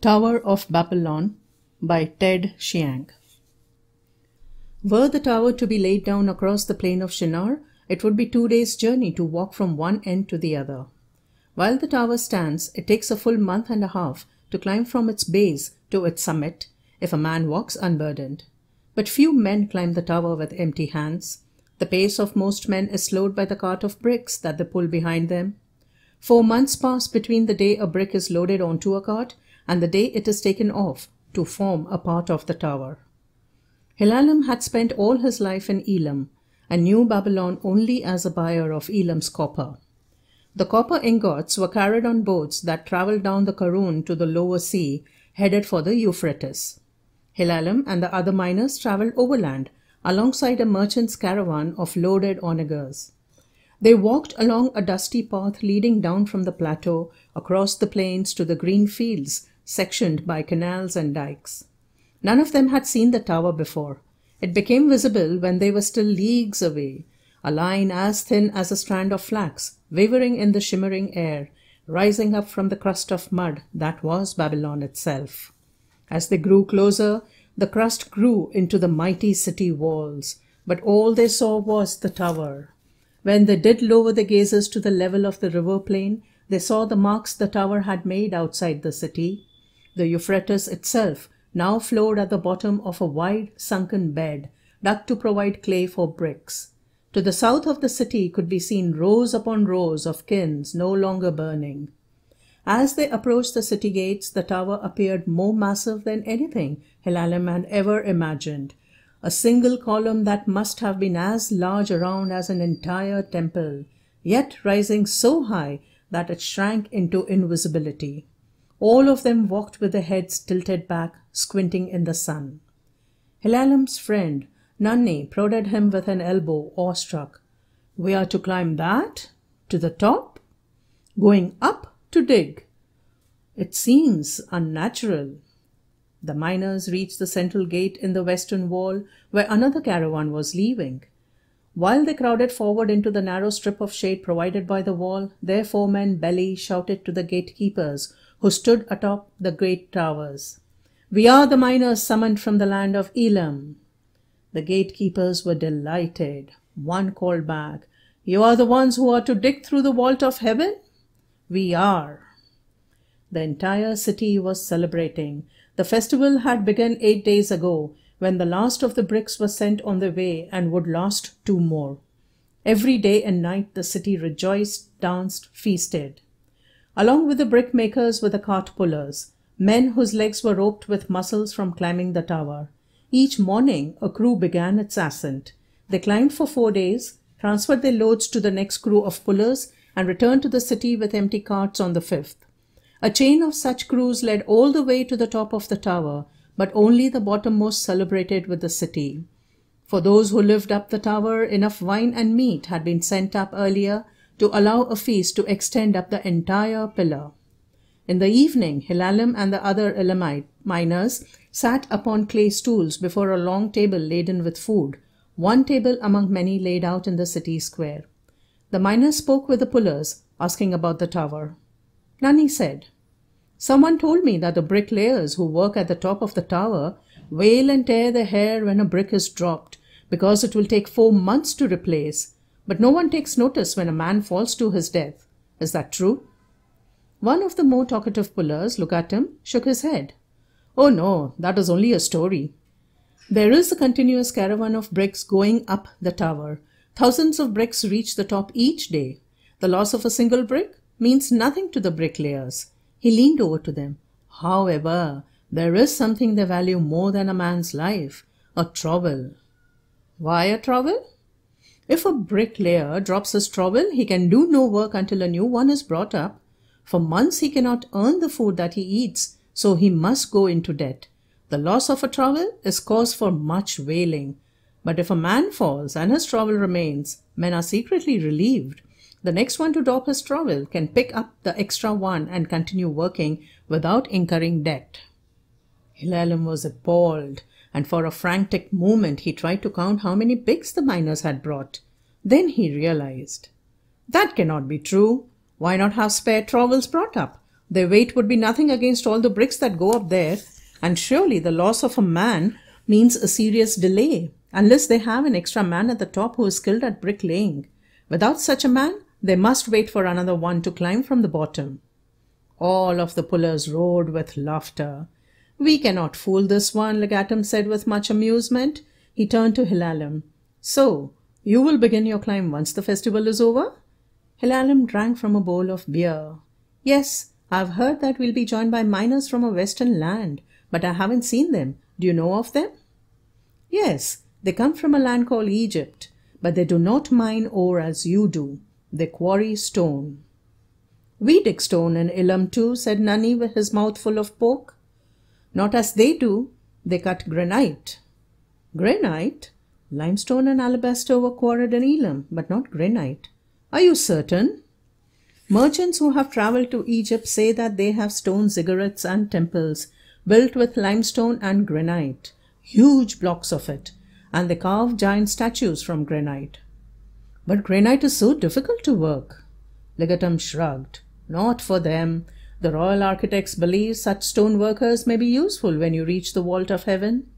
Tower of Babylon by Ted Chiang. Were the tower to be laid down across the plain of Shinar, it would be two days' journey to walk from one end to the other. While the tower stands, it takes a full month and a half to climb from its base to its summit if a man walks unburdened. But few men climb the tower with empty hands. The pace of most men is slowed by the cart of bricks that they pull behind them. Four months pass between the day a brick is loaded onto a cart and the day it is taken off to form a part of the tower. Hilalam had spent all his life in Elam and knew Babylon only as a buyer of Elam's copper. The copper ingots were carried on boats that traveled down the Karun to the lower sea, headed for the Euphrates. Hilalem and the other miners traveled overland alongside a merchant's caravan of loaded onagers. They walked along a dusty path leading down from the plateau across the plains to the green fields sectioned by canals and dikes. None of them had seen the tower before. It became visible when they were still leagues away, a line as thin as a strand of flax, wavering in the shimmering air, rising up from the crust of mud that was Babylon itself. As they grew closer, the crust grew into the mighty city walls, but all they saw was the tower. When they did lower the gazes to the level of the river plain, they saw the marks the tower had made outside the city. The Euphrates itself now flowed at the bottom of a wide sunken bed, dug to provide clay for bricks. To the south of the city could be seen rows upon rows of kilns no longer burning. As they approached the city gates, the tower appeared more massive than anything Hilleliman ever imagined. A single column that must have been as large around as an entire temple, yet rising so high that it shrank into invisibility. All of them walked with their heads tilted back, squinting in the sun. Hilalam's friend, Nanni, prodded him with an elbow, awestruck. We are to climb that? To the top? Going up? to dig. It seems unnatural. The miners reached the central gate in the western wall where another caravan was leaving. While they crowded forward into the narrow strip of shade provided by the wall, their foreman Belly shouted to the gatekeepers, who stood atop the great towers. We are the miners summoned from the land of Elam. The gatekeepers were delighted. One called back, You are the ones who are to dig through the vault of heaven? We are. The entire city was celebrating. The festival had begun eight days ago when the last of the bricks were sent on the way and would last two more. Every day and night the city rejoiced, danced, feasted. Along with the brickmakers were the cart pullers, men whose legs were roped with muscles from climbing the tower. Each morning a crew began its ascent. They climbed for four days, transferred their loads to the next crew of pullers, and returned to the city with empty carts on the 5th. A chain of such crews led all the way to the top of the tower, but only the bottommost celebrated with the city. For those who lived up the tower, enough wine and meat had been sent up earlier to allow a feast to extend up the entire pillar. In the evening, Hilalim and the other Elamite miners sat upon clay stools before a long table laden with food, one table among many laid out in the city square. The miners spoke with the pullers, asking about the tower. Nani said, Someone told me that the bricklayers who work at the top of the tower wail and tear their hair when a brick is dropped because it will take four months to replace, but no one takes notice when a man falls to his death. Is that true? One of the more talkative pullers, Lukatim, shook his head. Oh no, that is only a story. There is a continuous caravan of bricks going up the tower, Thousands of bricks reach the top each day. The loss of a single brick means nothing to the bricklayers. He leaned over to them. However, there is something they value more than a man's life a trowel. Why a trowel? If a bricklayer drops his trowel, he can do no work until a new one is brought up. For months he cannot earn the food that he eats, so he must go into debt. The loss of a trowel is cause for much wailing. But if a man falls and his trowel remains, men are secretly relieved. The next one to drop his trowel can pick up the extra one and continue working without incurring debt. Hillelum was appalled, and for a frantic moment he tried to count how many pigs the miners had brought. Then he realized. That cannot be true. Why not have spare trowels brought up? Their weight would be nothing against all the bricks that go up there, and surely the loss of a man means a serious delay unless they have an extra man at the top who is skilled at bricklaying. Without such a man, they must wait for another one to climb from the bottom. All of the pullers roared with laughter. We cannot fool this one, Legatum said with much amusement. He turned to Hilalem. So, you will begin your climb once the festival is over? Hilalem drank from a bowl of beer. Yes, I've heard that we'll be joined by miners from a western land, but I haven't seen them. Do you know of them? Yes, they come from a land called Egypt, but they do not mine ore as you do. They quarry stone. We dig stone in Ilam too, said Nani with his mouth full of pork. Not as they do. They cut granite. Granite? Limestone and alabaster were quarried in Elam, but not granite. Are you certain? Merchants who have traveled to Egypt say that they have stone ziggurats and temples built with limestone and granite, huge blocks of it, and they carve giant statues from granite. But granite is so difficult to work. Ligatum shrugged. Not for them. The royal architects believe such stone workers may be useful when you reach the vault of heaven.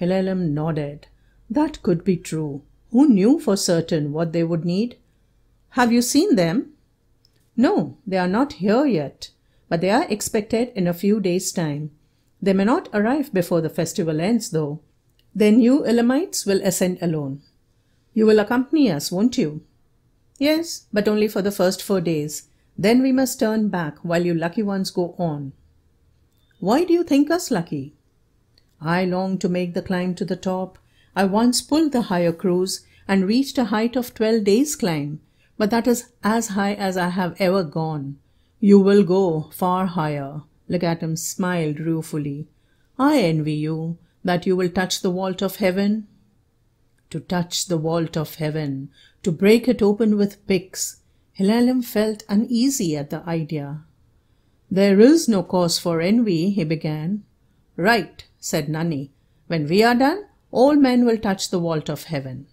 Hillelum nodded. That could be true. Who knew for certain what they would need? Have you seen them? No, they are not here yet, but they are expected in a few days' time. They may not arrive before the festival ends, though, then you Elamites will ascend alone. You will accompany us, won't you? Yes, but only for the first four days. Then we must turn back while you lucky ones go on. Why do you think us lucky? I long to make the climb to the top. I once pulled the higher cruise and reached a height of twelve days' climb, but that is as high as I have ever gone. You will go far higher. Legatum smiled ruefully. I envy you that you will touch the vault of heaven? To touch the vault of heaven, to break it open with picks, Hilalem felt uneasy at the idea. There is no cause for envy, he began. Right, said Nani. When we are done, all men will touch the vault of heaven.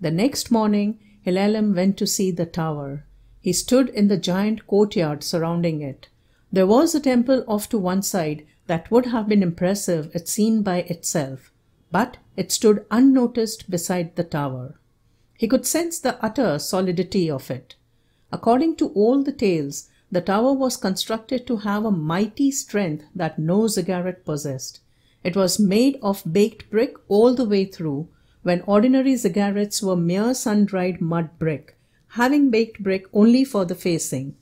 The next morning, Hilalem went to see the tower. He stood in the giant courtyard surrounding it. There was a temple off to one side that would have been impressive if seen by itself, but it stood unnoticed beside the tower. He could sense the utter solidity of it. According to all the tales, the tower was constructed to have a mighty strength that no Zagaret possessed. It was made of baked brick all the way through, when ordinary Zagarets were mere sun-dried mud brick, having baked brick only for the facing.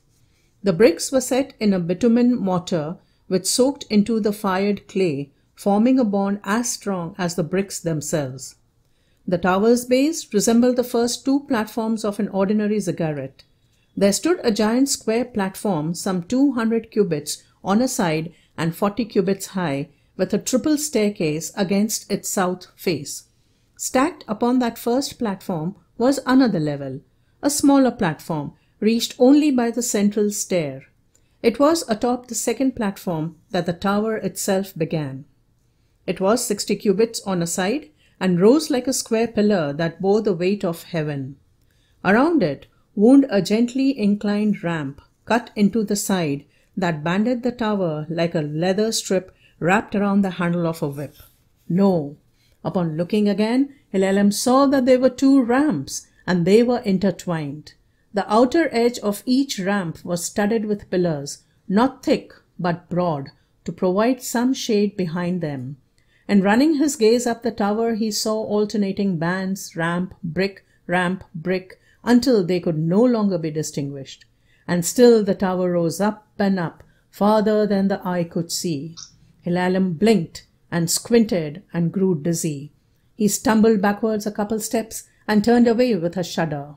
The bricks were set in a bitumen mortar which soaked into the fired clay, forming a bond as strong as the bricks themselves. The tower's base resembled the first two platforms of an ordinary ziggurat. There stood a giant square platform some 200 cubits on a side and 40 cubits high, with a triple staircase against its south face. Stacked upon that first platform was another level, a smaller platform, reached only by the central stair. It was atop the second platform that the tower itself began. It was 60 cubits on a side and rose like a square pillar that bore the weight of heaven. Around it wound a gently inclined ramp cut into the side that banded the tower like a leather strip wrapped around the handle of a whip. No. Upon looking again, Hilalem saw that there were two ramps, and they were intertwined. The outer edge of each ramp was studded with pillars, not thick but broad, to provide some shade behind them. And running his gaze up the tower, he saw alternating bands, ramp, brick, ramp, brick, until they could no longer be distinguished. And still the tower rose up and up, farther than the eye could see. Hilalim blinked and squinted and grew dizzy. He stumbled backwards a couple steps and turned away with a shudder.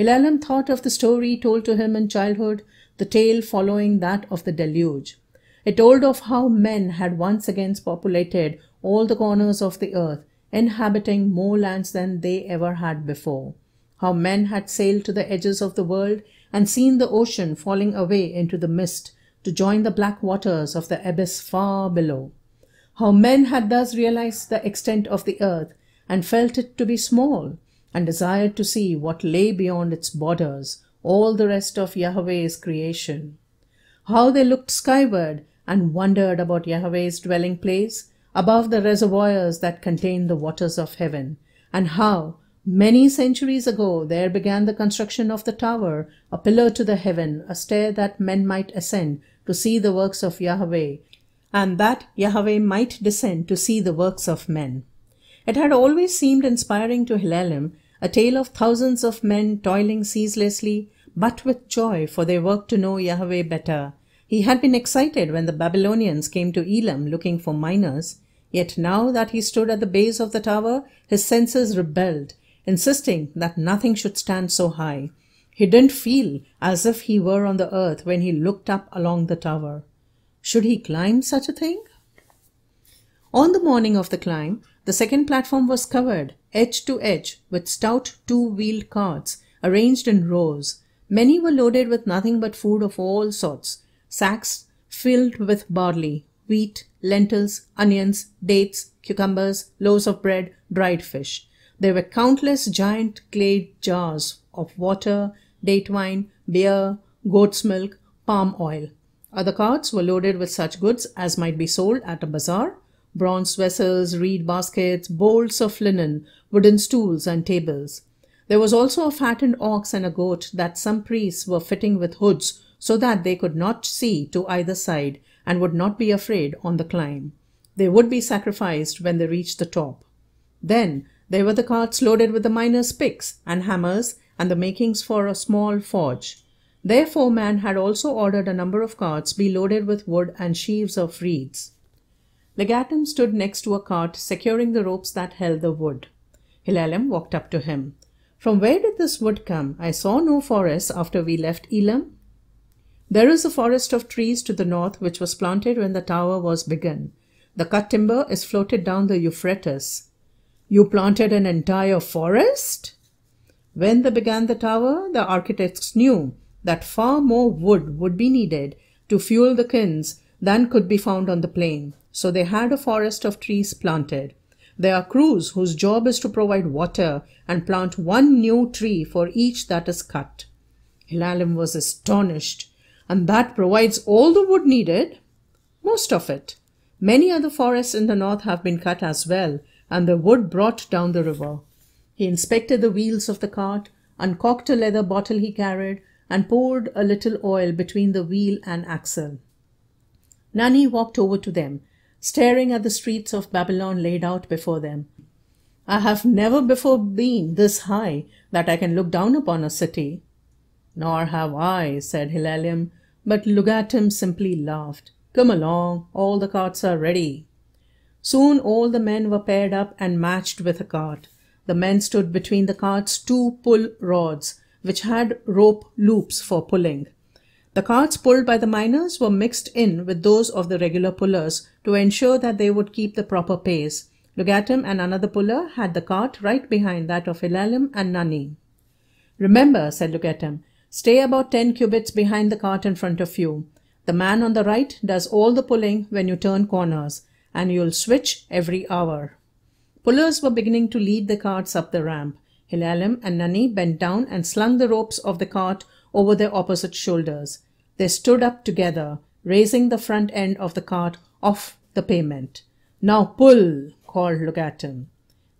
Hilalen thought of the story told to him in childhood, the tale following that of the deluge. It told of how men had once again populated all the corners of the earth, inhabiting more lands than they ever had before. How men had sailed to the edges of the world and seen the ocean falling away into the mist to join the black waters of the abyss far below. How men had thus realized the extent of the earth and felt it to be small, and desired to see what lay beyond its borders, all the rest of Yahweh's creation. How they looked skyward and wondered about Yahweh's dwelling place above the reservoirs that contain the waters of heaven, and how, many centuries ago, there began the construction of the tower, a pillar to the heaven, a stair that men might ascend to see the works of Yahweh, and that Yahweh might descend to see the works of men. It had always seemed inspiring to Hillelim a tale of thousands of men toiling ceaselessly, but with joy, for they work to know Yahweh better. He had been excited when the Babylonians came to Elam looking for miners, yet now that he stood at the base of the tower, his senses rebelled, insisting that nothing should stand so high. He didn't feel as if he were on the earth when he looked up along the tower. Should he climb such a thing? On the morning of the climb, the second platform was covered, edge to edge with stout two-wheeled carts arranged in rows. Many were loaded with nothing but food of all sorts, sacks filled with barley, wheat, lentils, onions, dates, cucumbers, loaves of bread, dried fish. There were countless giant clay jars of water, date wine, beer, goat's milk, palm oil. Other carts were loaded with such goods as might be sold at a bazaar, bronze vessels, reed baskets, bolts of linen, wooden stools and tables. There was also a fattened ox and a goat that some priests were fitting with hoods so that they could not see to either side and would not be afraid on the climb. They would be sacrificed when they reached the top. Then there were the carts loaded with the miners' picks and hammers and the makings for a small forge. Therefore man had also ordered a number of carts be loaded with wood and sheaves of reeds. Legatum stood next to a cart securing the ropes that held the wood. Hilalem walked up to him. From where did this wood come? I saw no forest after we left Elam. There is a forest of trees to the north which was planted when the tower was begun. The cut timber is floated down the Euphrates. You planted an entire forest? When they began the tower, the architects knew that far more wood would be needed to fuel the kilns than could be found on the plain, so they had a forest of trees planted. There are crews whose job is to provide water and plant one new tree for each that is cut. Hilalim was astonished. And that provides all the wood needed? Most of it. Many other forests in the north have been cut as well, and the wood brought down the river. He inspected the wheels of the cart, uncocked a leather bottle he carried, and poured a little oil between the wheel and axle. Nani walked over to them staring at the streets of Babylon laid out before them. I have never before been this high that I can look down upon a city. Nor have I, said Hilalim, but Lugatim simply laughed. Come along, all the carts are ready. Soon all the men were paired up and matched with a cart. The men stood between the cart's two pull rods, which had rope loops for pulling. The carts pulled by the miners were mixed in with those of the regular pullers to ensure that they would keep the proper pace. Lugatum and another puller had the cart right behind that of Hilalim and Nani. Remember, said Lugatum, stay about 10 cubits behind the cart in front of you. The man on the right does all the pulling when you turn corners, and you'll switch every hour. Pullers were beginning to lead the carts up the ramp. Hilalim and Nani bent down and slung the ropes of the cart over their opposite shoulders. They stood up together, raising the front end of the cart off the pavement. Now pull, called Logaton.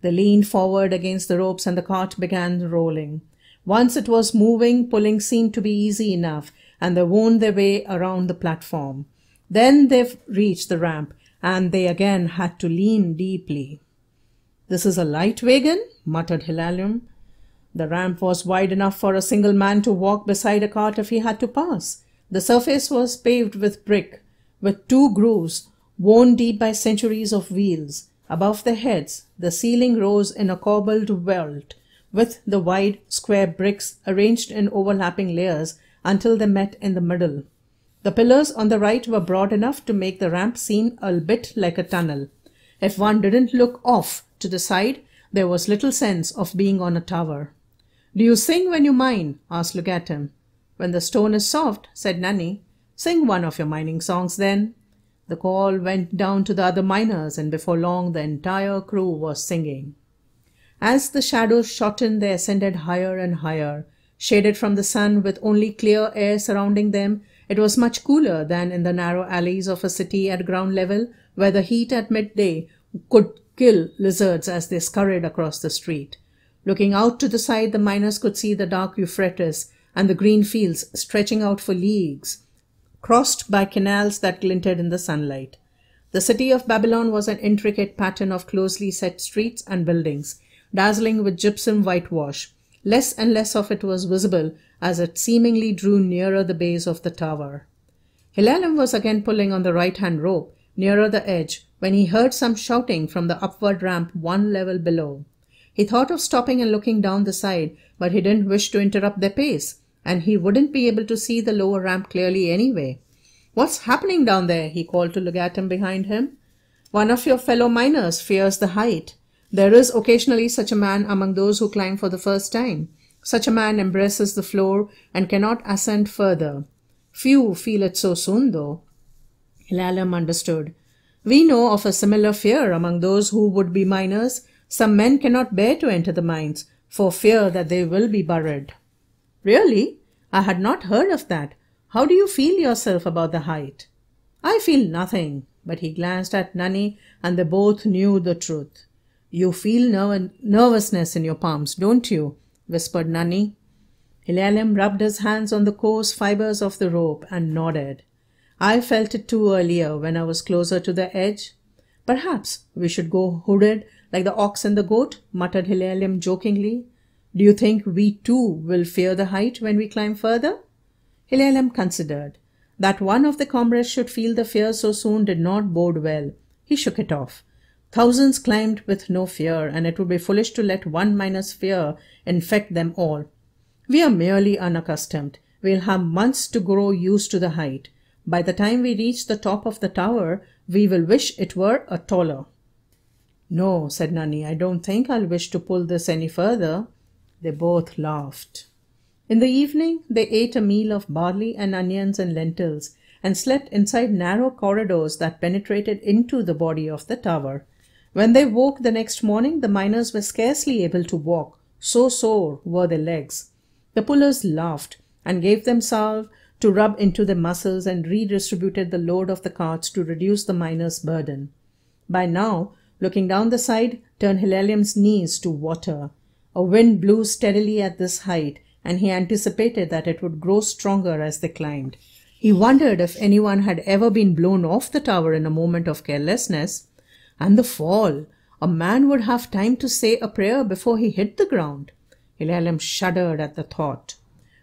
They leaned forward against the ropes and the cart began rolling. Once it was moving, pulling seemed to be easy enough, and they wound their way around the platform. Then they reached the ramp, and they again had to lean deeply. This is a light wagon, muttered Hilalium. The ramp was wide enough for a single man to walk beside a cart if he had to pass. The surface was paved with brick, with two grooves worn deep by centuries of wheels. Above their heads, the ceiling rose in a cobbled vault, with the wide, square bricks arranged in overlapping layers until they met in the middle. The pillars on the right were broad enough to make the ramp seem a bit like a tunnel. If one didn't look off to the side, there was little sense of being on a tower. Do you sing when you mine? asked Lugatam. When the stone is soft, said Nanny, sing one of your mining songs then. The call went down to the other miners, and before long the entire crew was singing. As the shadows shortened, they ascended higher and higher. Shaded from the sun, with only clear air surrounding them, it was much cooler than in the narrow alleys of a city at ground level, where the heat at midday could kill lizards as they scurried across the street. Looking out to the side, the miners could see the dark Euphrates and the green fields stretching out for leagues, crossed by canals that glinted in the sunlight. The city of Babylon was an intricate pattern of closely set streets and buildings, dazzling with gypsum whitewash. Less and less of it was visible as it seemingly drew nearer the base of the tower. Hilalim was again pulling on the right-hand rope, nearer the edge, when he heard some shouting from the upward ramp one level below. He thought of stopping and looking down the side, but he didn't wish to interrupt their pace, and he wouldn't be able to see the lower ramp clearly anyway. What's happening down there? he called to Legatum behind him. One of your fellow miners fears the height. There is occasionally such a man among those who climb for the first time. Such a man embraces the floor and cannot ascend further. Few feel it so soon, though. Hilalem understood. We know of a similar fear among those who would be miners some men cannot bear to enter the mines for fear that they will be buried. Really? I had not heard of that. How do you feel yourself about the height? I feel nothing, but he glanced at Nanny and they both knew the truth. You feel ner nervousness in your palms, don't you? whispered Nanny. Hilalem rubbed his hands on the coarse fibers of the rope and nodded. I felt it too earlier when I was closer to the edge. Perhaps we should go hooded like the ox and the goat, muttered Hillelim jokingly. Do you think we too will fear the height when we climb further? Hillelim considered. That one of the comrades should feel the fear so soon did not bode well. He shook it off. Thousands climbed with no fear, and it would be foolish to let one minus fear infect them all. We are merely unaccustomed. We'll have months to grow used to the height. By the time we reach the top of the tower, we will wish it were a taller. No, said Nanny, I don't think I'll wish to pull this any further. They both laughed. In the evening, they ate a meal of barley and onions and lentils, and slept inside narrow corridors that penetrated into the body of the tower. When they woke the next morning, the miners were scarcely able to walk, so sore were their legs. The pullers laughed and gave them salve to rub into their muscles and redistributed the load of the carts to reduce the miners' burden. By now, Looking down the side, Turnhillelium's knees to water. A wind blew steadily at this height, and he anticipated that it would grow stronger as they climbed. He wondered if anyone had ever been blown off the tower in a moment of carelessness. And the fall! A man would have time to say a prayer before he hit the ground. Hilalim shuddered at the thought.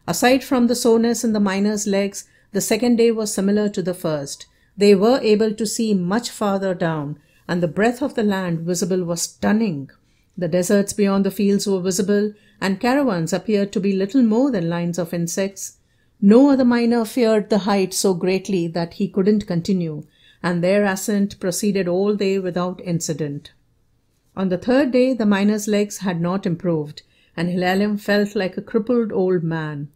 Aside from the soreness in the miner's legs, the second day was similar to the first. They were able to see much farther down, and the breadth of the land visible was stunning. The deserts beyond the fields were visible, and caravans appeared to be little more than lines of insects. No other miner feared the height so greatly that he couldn't continue, and their ascent proceeded all day without incident. On the third day the miner's legs had not improved, and Hilalim felt like a crippled old man.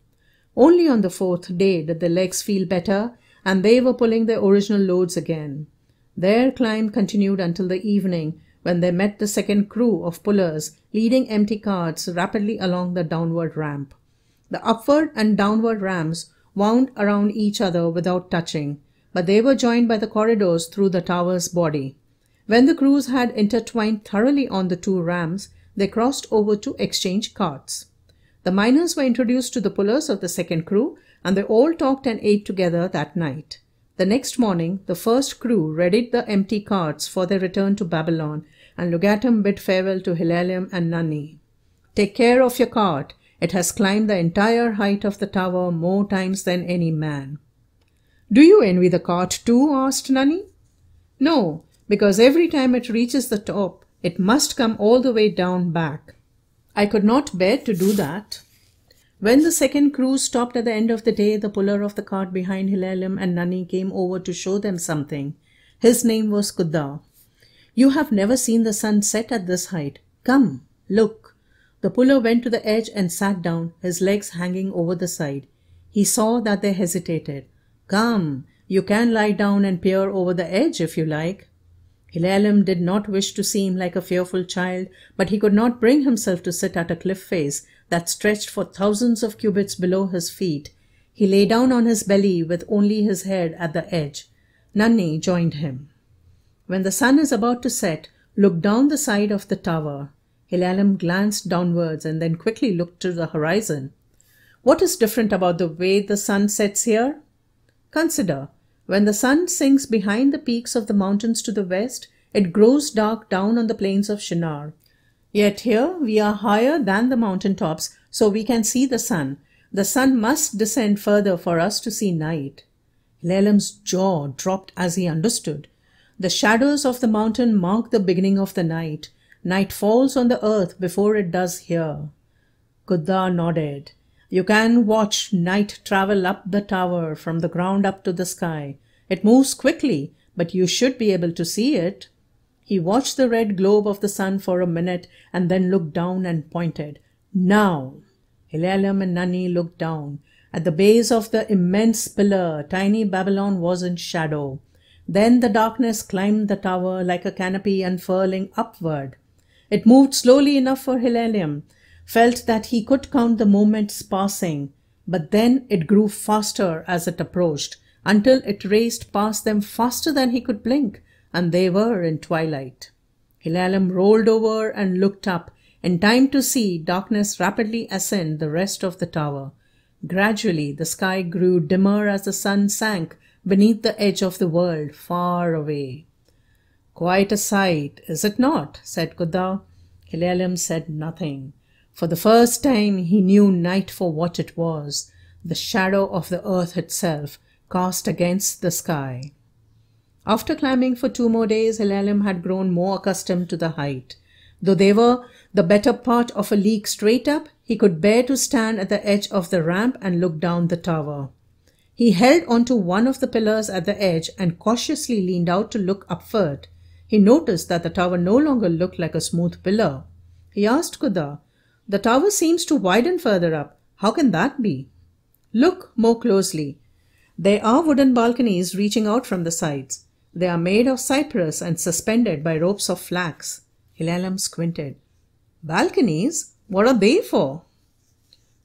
Only on the fourth day did the legs feel better, and they were pulling their original loads again. Their climb continued until the evening, when they met the second crew of pullers leading empty carts rapidly along the downward ramp. The upward and downward ramps wound around each other without touching, but they were joined by the corridors through the tower's body. When the crews had intertwined thoroughly on the two ramps, they crossed over to exchange carts. The miners were introduced to the pullers of the second crew, and they all talked and ate together that night. The next morning, the first crew readied the empty carts for their return to Babylon, and Lugatum bid farewell to Hilalium and Nani. Take care of your cart. It has climbed the entire height of the tower more times than any man. Do you envy the cart too? asked Nani. No, because every time it reaches the top, it must come all the way down back. I could not bear to do that. When the second crew stopped at the end of the day, the puller of the cart behind Hilalim and Nani came over to show them something. His name was Kudda. You have never seen the sun set at this height. Come, look. The puller went to the edge and sat down, his legs hanging over the side. He saw that they hesitated. Come, you can lie down and peer over the edge if you like. Hilalim did not wish to seem like a fearful child, but he could not bring himself to sit at a cliff face, that stretched for thousands of cubits below his feet, he lay down on his belly with only his head at the edge. Nanni joined him. When the sun is about to set, look down the side of the tower. Hilalim glanced downwards and then quickly looked to the horizon. What is different about the way the sun sets here? Consider, when the sun sinks behind the peaks of the mountains to the west, it grows dark down on the plains of Shinar. Yet here we are higher than the mountain tops, so we can see the sun. The sun must descend further for us to see night. Hilalem's jaw dropped as he understood. The shadows of the mountain mark the beginning of the night. Night falls on the earth before it does here. Kudda nodded. You can watch night travel up the tower from the ground up to the sky. It moves quickly, but you should be able to see it. He watched the red globe of the sun for a minute and then looked down and pointed. Now! Hillelum and Nani looked down. At the base of the immense pillar, tiny Babylon was in shadow. Then the darkness climbed the tower like a canopy unfurling upward. It moved slowly enough for Hillelium, felt that he could count the moments passing, but then it grew faster as it approached, until it raced past them faster than he could blink and they were in twilight. Hilalem rolled over and looked up in time to see darkness rapidly ascend the rest of the tower. Gradually the sky grew dimmer as the sun sank beneath the edge of the world, far away. Quite a sight, is it not? said Kudda. Hilalem said nothing. For the first time he knew night for what it was, the shadow of the earth itself, cast against the sky. After climbing for two more days, Hilalim had grown more accustomed to the height. Though they were the better part of a league straight up, he could bear to stand at the edge of the ramp and look down the tower. He held onto one of the pillars at the edge and cautiously leaned out to look upward. He noticed that the tower no longer looked like a smooth pillar. He asked Kuda, The tower seems to widen further up. How can that be? Look more closely. There are wooden balconies reaching out from the sides. They are made of cypress and suspended by ropes of flax. Hilalem squinted. Balconies? What are they for?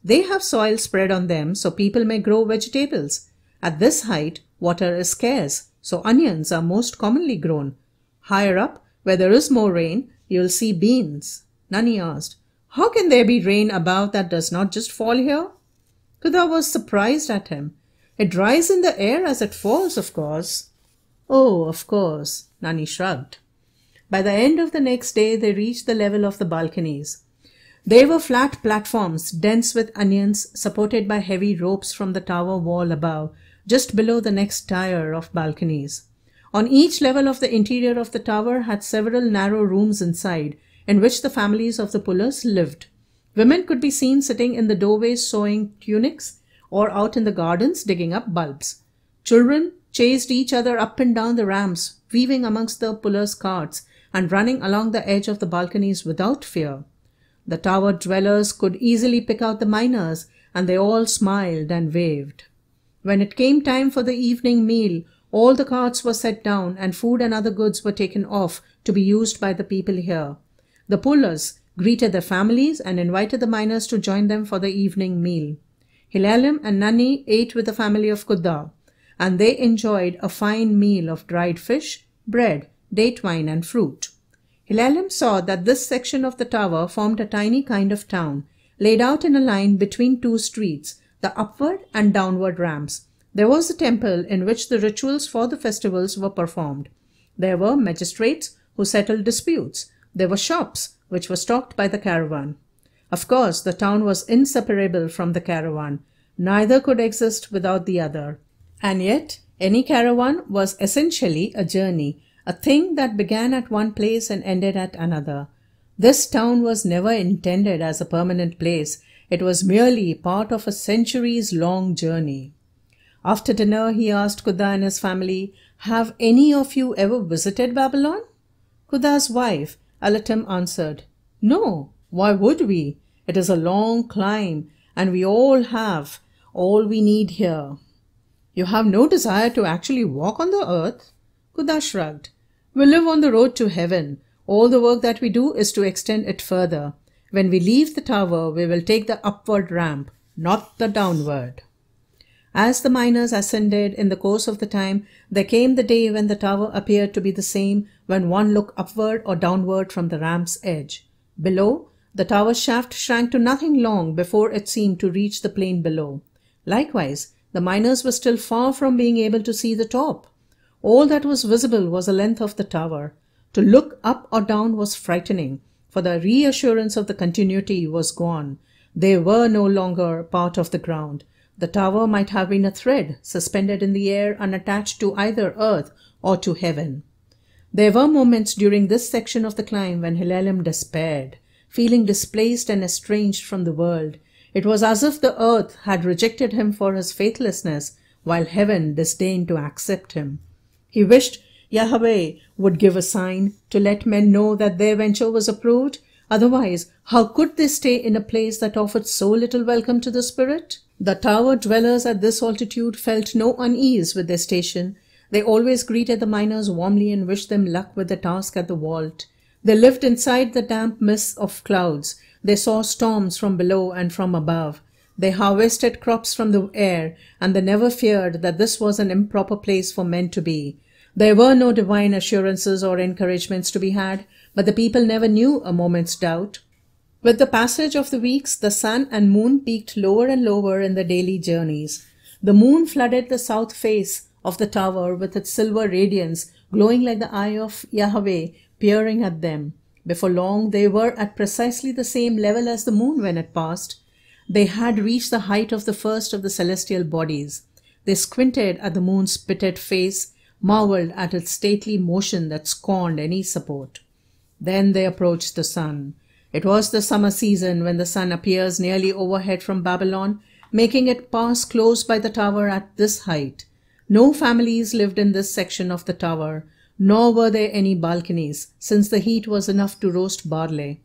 They have soil spread on them so people may grow vegetables. At this height, water is scarce, so onions are most commonly grown. Higher up, where there is more rain, you'll see beans. Nani asked, How can there be rain above that does not just fall here? Kuda was surprised at him. It dries in the air as it falls, of course. Oh, of course, Nani shrugged. By the end of the next day, they reached the level of the balconies. They were flat platforms, dense with onions, supported by heavy ropes from the tower wall above, just below the next tier of balconies. On each level of the interior of the tower had several narrow rooms inside, in which the families of the pullers lived. Women could be seen sitting in the doorways sewing tunics or out in the gardens digging up bulbs. Children chased each other up and down the ramps, weaving amongst the pullers' carts, and running along the edge of the balconies without fear. The tower dwellers could easily pick out the miners, and they all smiled and waved. When it came time for the evening meal, all the carts were set down and food and other goods were taken off to be used by the people here. The pullers greeted their families and invited the miners to join them for the evening meal. Hilalim and Nani ate with the family of Kudda and they enjoyed a fine meal of dried fish, bread, date wine and fruit. Hilalem saw that this section of the tower formed a tiny kind of town, laid out in a line between two streets, the upward and downward ramps. There was a temple in which the rituals for the festivals were performed. There were magistrates who settled disputes. There were shops which were stocked by the caravan. Of course, the town was inseparable from the caravan. Neither could exist without the other. And yet, any caravan was essentially a journey, a thing that began at one place and ended at another. This town was never intended as a permanent place, it was merely part of a centuries long journey. After dinner, he asked Kuda and his family, Have any of you ever visited Babylon? Kuda's wife, Alatim, answered, No, why would we? It is a long climb, and we all have all we need here. You have no desire to actually walk on the earth? Kuda shrugged. We live on the road to heaven. All the work that we do is to extend it further. When we leave the tower, we will take the upward ramp, not the downward. As the miners ascended in the course of the time, there came the day when the tower appeared to be the same when one looked upward or downward from the ramp's edge. Below, the tower shaft shrank to nothing long before it seemed to reach the plain below. Likewise, the miners were still far from being able to see the top. All that was visible was the length of the tower. To look up or down was frightening, for the reassurance of the continuity was gone. They were no longer part of the ground. The tower might have been a thread, suspended in the air and attached to either earth or to heaven. There were moments during this section of the climb when Hillelum despaired. Feeling displaced and estranged from the world, it was as if the earth had rejected him for his faithlessness, while heaven disdained to accept him. He wished Yahweh would give a sign to let men know that their venture was approved. Otherwise, how could they stay in a place that offered so little welcome to the Spirit? The tower dwellers at this altitude felt no unease with their station. They always greeted the miners warmly and wished them luck with the task at the vault. They lived inside the damp mists of clouds, they saw storms from below and from above. They harvested crops from the air, and they never feared that this was an improper place for men to be. There were no divine assurances or encouragements to be had, but the people never knew a moment's doubt. With the passage of the weeks, the sun and moon peaked lower and lower in the daily journeys. The moon flooded the south face of the tower with its silver radiance, glowing like the eye of Yahweh, peering at them. Before long, they were at precisely the same level as the moon when it passed. They had reached the height of the first of the celestial bodies. They squinted at the moon's pitted face, marveled at its stately motion that scorned any support. Then they approached the sun. It was the summer season when the sun appears nearly overhead from Babylon, making it pass close by the tower at this height. No families lived in this section of the tower, nor were there any balconies, since the heat was enough to roast barley.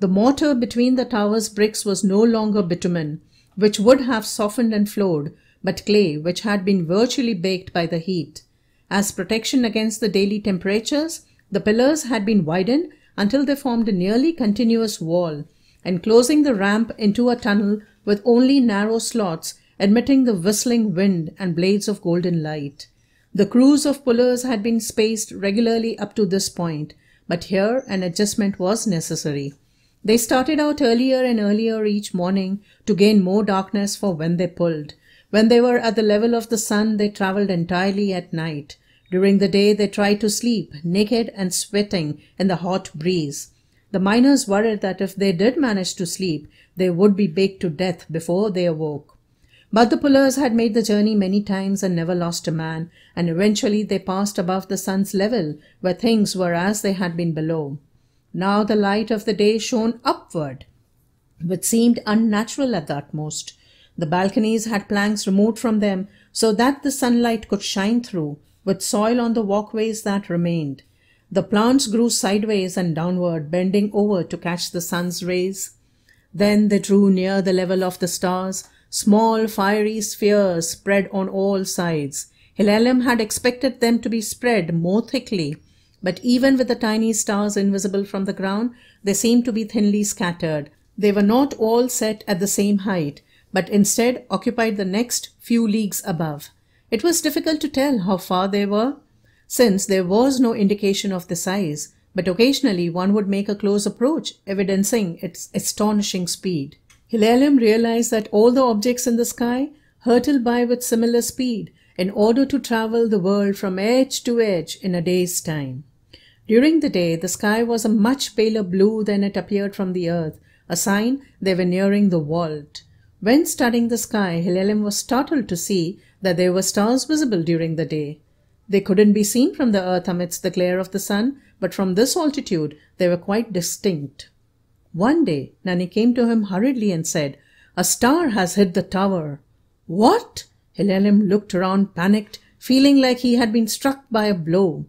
The mortar between the tower's bricks was no longer bitumen, which would have softened and flowed, but clay, which had been virtually baked by the heat. As protection against the daily temperatures, the pillars had been widened until they formed a nearly continuous wall, enclosing the ramp into a tunnel with only narrow slots admitting the whistling wind and blades of golden light. The crews of pullers had been spaced regularly up to this point, but here an adjustment was necessary. They started out earlier and earlier each morning to gain more darkness for when they pulled. When they were at the level of the sun, they traveled entirely at night. During the day, they tried to sleep, naked and sweating in the hot breeze. The miners worried that if they did manage to sleep, they would be baked to death before they awoke. But the pullers had made the journey many times and never lost a man, and eventually they passed above the sun's level, where things were as they had been below. Now the light of the day shone upward, which seemed unnatural at the utmost. The balconies had planks removed from them so that the sunlight could shine through, with soil on the walkways that remained. The plants grew sideways and downward, bending over to catch the sun's rays. Then they drew near the level of the stars, small fiery spheres spread on all sides. Hillelum had expected them to be spread more thickly, but even with the tiny stars invisible from the ground, they seemed to be thinly scattered. They were not all set at the same height, but instead occupied the next few leagues above. It was difficult to tell how far they were, since there was no indication of the size, but occasionally one would make a close approach, evidencing its astonishing speed. Hillelim realized that all the objects in the sky hurtle by with similar speed in order to travel the world from edge to edge in a day's time. During the day, the sky was a much paler blue than it appeared from the earth, a sign they were nearing the vault. When studying the sky, Hillelim was startled to see that there were stars visible during the day. They couldn't be seen from the earth amidst the glare of the sun, but from this altitude they were quite distinct. One day, Nanny came to him hurriedly and said, A star has hit the tower. What? Hilalim looked around, panicked, feeling like he had been struck by a blow.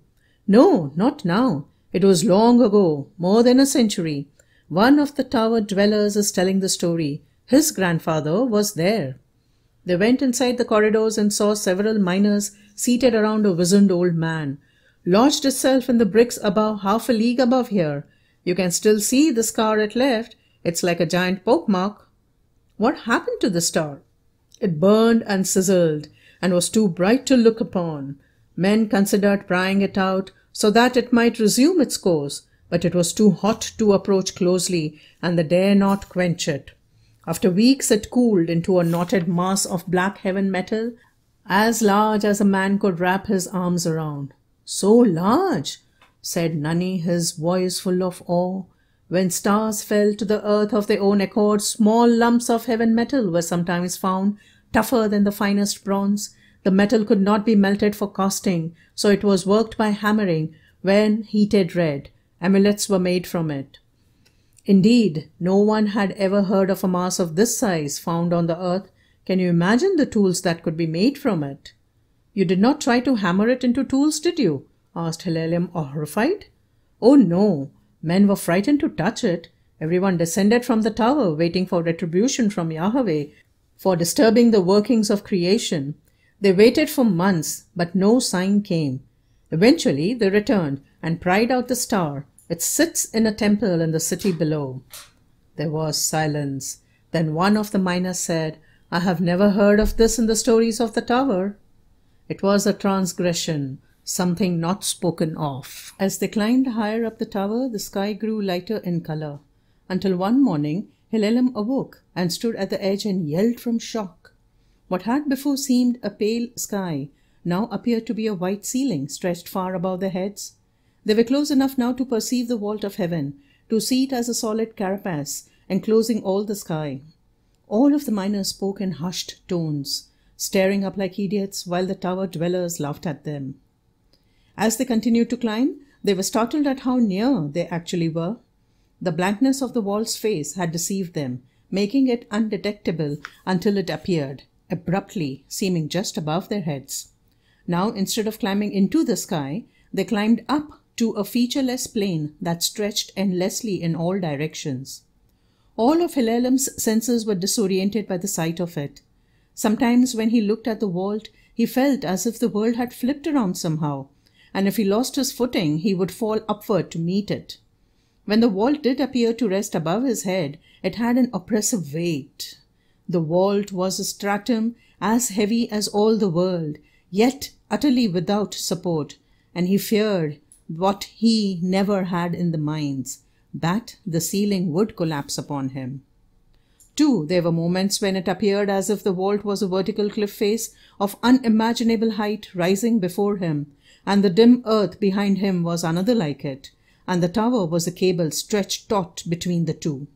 No, not now. It was long ago, more than a century. One of the tower dwellers is telling the story. His grandfather was there. They went inside the corridors and saw several miners seated around a wizened old man. Lodged itself in the bricks above half a league above here, you can still see the scar at left. It's like a giant poke mark. What happened to the star? It burned and sizzled and was too bright to look upon. Men considered prying it out so that it might resume its course, but it was too hot to approach closely and they dare not quench it. After weeks it cooled into a knotted mass of black heaven metal as large as a man could wrap his arms around. So large! said Nani, his voice full of awe. When stars fell to the earth of their own accord, small lumps of heaven metal were sometimes found, tougher than the finest bronze. The metal could not be melted for casting, so it was worked by hammering. When heated red, amulets were made from it. Indeed, no one had ever heard of a mass of this size found on the earth. Can you imagine the tools that could be made from it? You did not try to hammer it into tools, did you? asked Hilalem, horrified. Oh no, men were frightened to touch it. Everyone descended from the tower, waiting for retribution from Yahweh for disturbing the workings of creation. They waited for months, but no sign came. Eventually, they returned and pried out the star. It sits in a temple in the city below. There was silence. Then one of the miners said, I have never heard of this in the stories of the tower. It was a transgression something not spoken of. As they climbed higher up the tower, the sky grew lighter in color, until one morning Hillelum awoke and stood at the edge and yelled from shock. What had before seemed a pale sky now appeared to be a white ceiling stretched far above their heads. They were close enough now to perceive the vault of heaven, to see it as a solid carapace enclosing all the sky. All of the miners spoke in hushed tones, staring up like idiots while the tower dwellers laughed at them. As they continued to climb, they were startled at how near they actually were. The blankness of the wall's face had deceived them, making it undetectable until it appeared, abruptly, seeming just above their heads. Now, instead of climbing into the sky, they climbed up to a featureless plain that stretched endlessly in all directions. All of Hilalem's senses were disoriented by the sight of it. Sometimes when he looked at the vault, he felt as if the world had flipped around somehow, and if he lost his footing, he would fall upward to meet it. When the vault did appear to rest above his head, it had an oppressive weight. The vault was a stratum as heavy as all the world, yet utterly without support, and he feared what he never had in the mines, that the ceiling would collapse upon him. Too, there were moments when it appeared as if the vault was a vertical cliff face of unimaginable height rising before him, and the dim earth behind him was another like it, and the tower was a cable stretched taut between the two.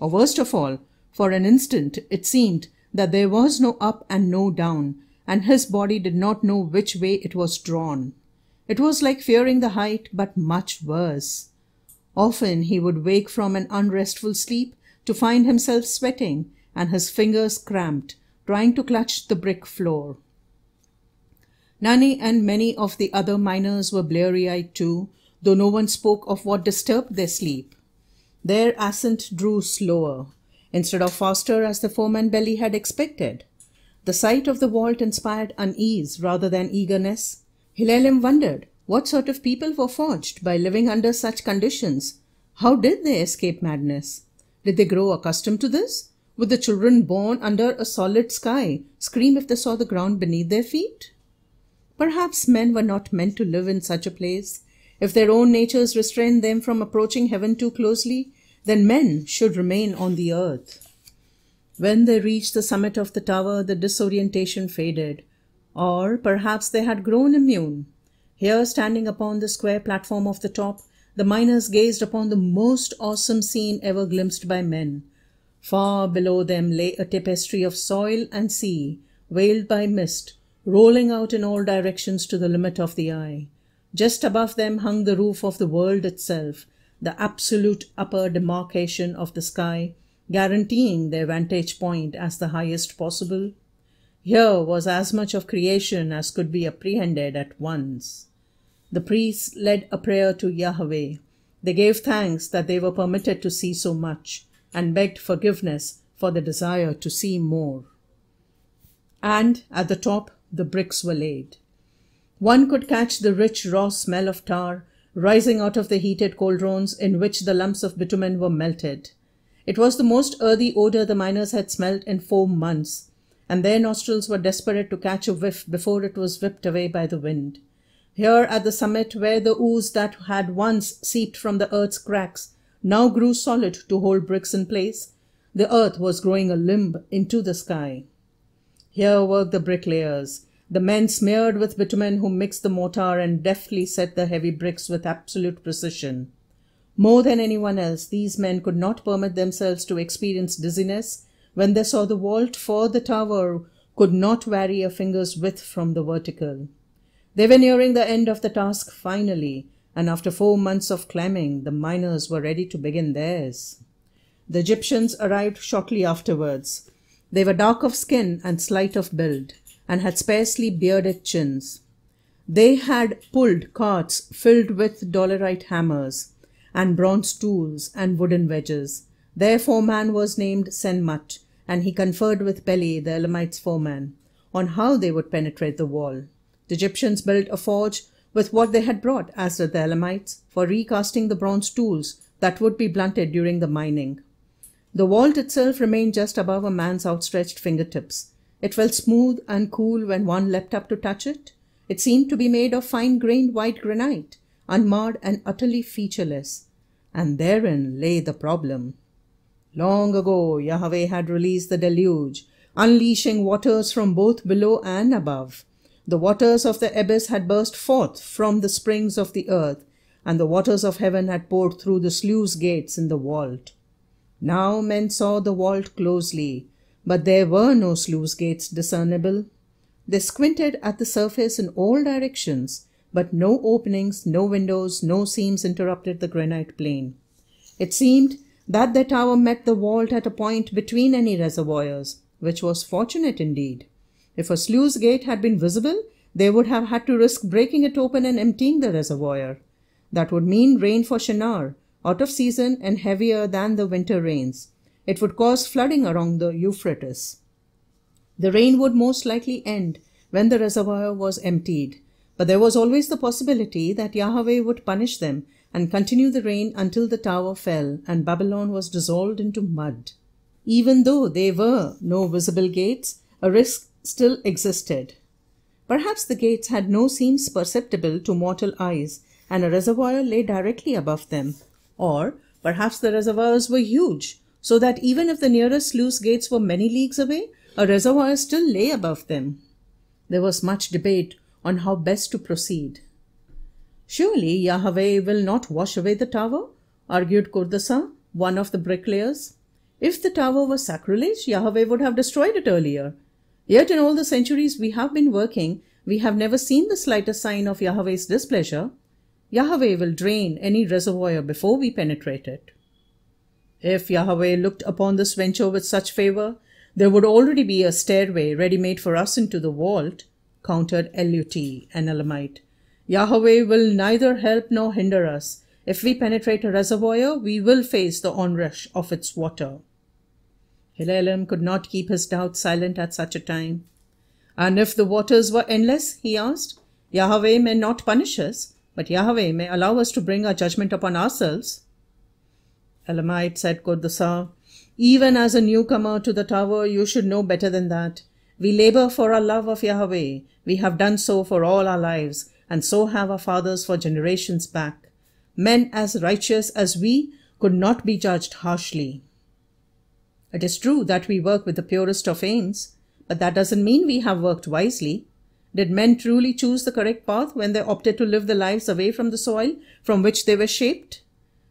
Or worst of all, for an instant it seemed that there was no up and no down, and his body did not know which way it was drawn. It was like fearing the height, but much worse. Often he would wake from an unrestful sleep to find himself sweating and his fingers cramped, trying to clutch the brick floor. Nani and many of the other miners were bleary-eyed too, though no one spoke of what disturbed their sleep. Their ascent drew slower, instead of faster as the foreman Belly had expected. The sight of the vault inspired unease rather than eagerness. Hillellem wondered what sort of people were forged by living under such conditions. How did they escape madness? Did they grow accustomed to this? Would the children born under a solid sky scream if they saw the ground beneath their feet? Perhaps men were not meant to live in such a place. If their own natures restrained them from approaching heaven too closely, then men should remain on the earth. When they reached the summit of the tower, the disorientation faded, or perhaps they had grown immune. Here, standing upon the square platform of the top, the miners gazed upon the most awesome scene ever glimpsed by men. Far below them lay a tapestry of soil and sea, veiled by mist, rolling out in all directions to the limit of the eye. Just above them hung the roof of the world itself, the absolute upper demarcation of the sky, guaranteeing their vantage point as the highest possible. Here was as much of creation as could be apprehended at once. The priests led a prayer to Yahweh. They gave thanks that they were permitted to see so much, and begged forgiveness for the desire to see more. And at the top, the bricks were laid. One could catch the rich raw smell of tar rising out of the heated cauldrons in which the lumps of bitumen were melted. It was the most earthy odor the miners had smelt in four months, and their nostrils were desperate to catch a whiff before it was whipped away by the wind. Here at the summit, where the ooze that had once seeped from the earth's cracks now grew solid to hold bricks in place, the earth was growing a limb into the sky. Here worked the bricklayers, the men smeared with bitumen who mixed the mortar and deftly set the heavy bricks with absolute precision. More than anyone else, these men could not permit themselves to experience dizziness when they saw the vault for the tower could not vary a finger's width from the vertical. They were nearing the end of the task finally, and after four months of climbing, the miners were ready to begin theirs. The Egyptians arrived shortly afterwards. They were dark of skin and slight of build, and had sparsely bearded chins. They had pulled carts filled with dolerite hammers, and bronze tools, and wooden wedges. Their foreman was named Senmut, and he conferred with Pele, the Elamites' foreman, on how they would penetrate the wall. The Egyptians built a forge with what they had brought, as did the Elamites, for recasting the bronze tools that would be blunted during the mining. The vault itself remained just above a man's outstretched fingertips. It felt smooth and cool when one leapt up to touch it. It seemed to be made of fine-grained white granite, unmarred and utterly featureless. And therein lay the problem. Long ago, Yahweh had released the deluge, unleashing waters from both below and above. The waters of the abyss had burst forth from the springs of the earth, and the waters of heaven had poured through the sluice gates in the vault. Now men saw the vault closely, but there were no sluice gates discernible. They squinted at the surface in all directions, but no openings, no windows, no seams interrupted the granite plain. It seemed that their tower met the vault at a point between any reservoirs, which was fortunate indeed. If a sluice gate had been visible, they would have had to risk breaking it open and emptying the reservoir. That would mean rain for Shinar, out of season and heavier than the winter rains. It would cause flooding along the Euphrates. The rain would most likely end when the reservoir was emptied, but there was always the possibility that Yahweh would punish them and continue the rain until the tower fell and Babylon was dissolved into mud. Even though there were no visible gates, a risk still existed. Perhaps the gates had no seams perceptible to mortal eyes, and a reservoir lay directly above them, or perhaps the reservoirs were huge, so that even if the nearest sluice gates were many leagues away, a reservoir still lay above them. There was much debate on how best to proceed. Surely Yahweh will not wash away the tower, argued Kurdasa, one of the bricklayers. If the tower was sacrilege, Yahweh would have destroyed it earlier. Yet in all the centuries we have been working, we have never seen the slightest sign of Yahweh's displeasure, Yahweh will drain any reservoir before we penetrate it. If Yahweh looked upon this venture with such favor, there would already be a stairway ready made for us into the vault, countered Lut, an Elamite. Yahweh will neither help nor hinder us. If we penetrate a reservoir, we will face the onrush of its water. Hillelem could not keep his doubts silent at such a time. And if the waters were endless, he asked, Yahweh may not punish us, but Yahweh may allow us to bring our judgment upon ourselves. Elamite said Kodasa, Even as a newcomer to the tower, you should know better than that. We labor for our love of Yahweh. We have done so for all our lives, and so have our fathers for generations back. Men as righteous as we could not be judged harshly. It is true that we work with the purest of aims, but that doesn't mean we have worked wisely. Did men truly choose the correct path when they opted to live their lives away from the soil from which they were shaped?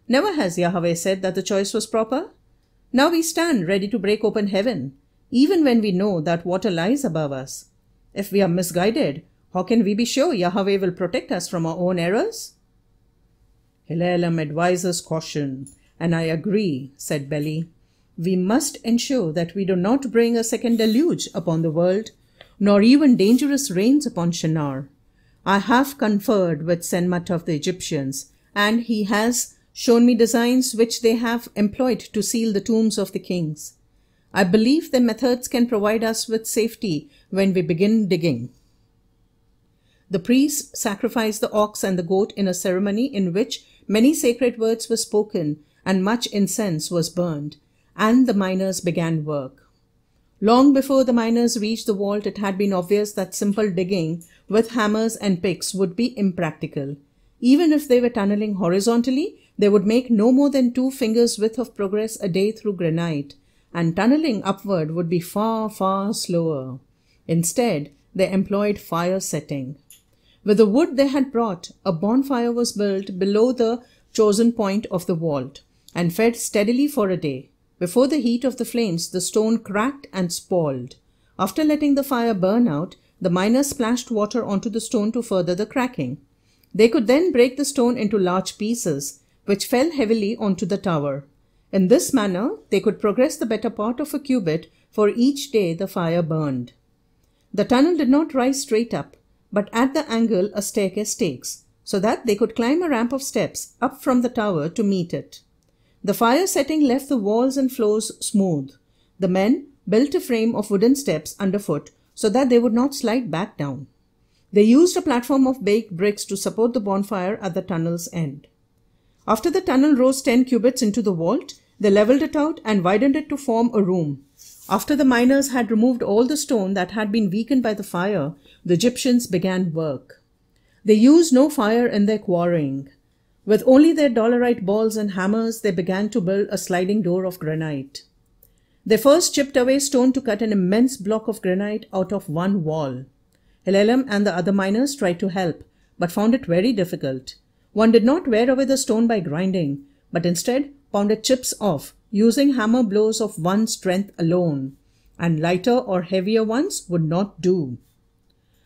Never has Yahweh said that the choice was proper. Now we stand ready to break open heaven, even when we know that water lies above us. If we are misguided, how can we be sure Yahweh will protect us from our own errors? Hilalam advises caution, and I agree, said Belly. We must ensure that we do not bring a second deluge upon the world nor even dangerous rains upon Shinar. I have conferred with Senmut of the Egyptians, and he has shown me designs which they have employed to seal the tombs of the kings. I believe their methods can provide us with safety when we begin digging. The priests sacrificed the ox and the goat in a ceremony in which many sacred words were spoken and much incense was burned, and the miners began work. Long before the miners reached the vault, it had been obvious that simple digging with hammers and picks would be impractical. Even if they were tunneling horizontally, they would make no more than two fingers' width of progress a day through granite, and tunneling upward would be far, far slower. Instead, they employed fire setting. With the wood they had brought, a bonfire was built below the chosen point of the vault and fed steadily for a day. Before the heat of the flames, the stone cracked and spalled. After letting the fire burn out, the miners splashed water onto the stone to further the cracking. They could then break the stone into large pieces, which fell heavily onto the tower. In this manner, they could progress the better part of a cubit for each day the fire burned. The tunnel did not rise straight up, but at the angle a staircase takes, so that they could climb a ramp of steps up from the tower to meet it. The fire setting left the walls and floors smooth. The men built a frame of wooden steps underfoot so that they would not slide back down. They used a platform of baked bricks to support the bonfire at the tunnel's end. After the tunnel rose 10 cubits into the vault, they leveled it out and widened it to form a room. After the miners had removed all the stone that had been weakened by the fire, the Egyptians began work. They used no fire in their quarrying. With only their dolerite balls and hammers, they began to build a sliding door of granite. They first chipped away stone to cut an immense block of granite out of one wall. Hillelum and the other miners tried to help, but found it very difficult. One did not wear away the stone by grinding, but instead pounded chips off using hammer blows of one strength alone, and lighter or heavier ones would not do.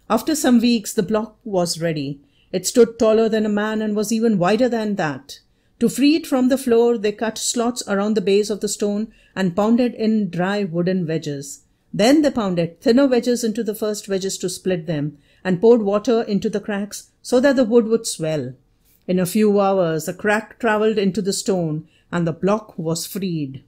After some weeks, the block was ready, it stood taller than a man and was even wider than that. To free it from the floor, they cut slots around the base of the stone and pounded in dry wooden wedges. Then they pounded thinner wedges into the first wedges to split them, and poured water into the cracks so that the wood would swell. In a few hours, the crack travelled into the stone, and the block was freed.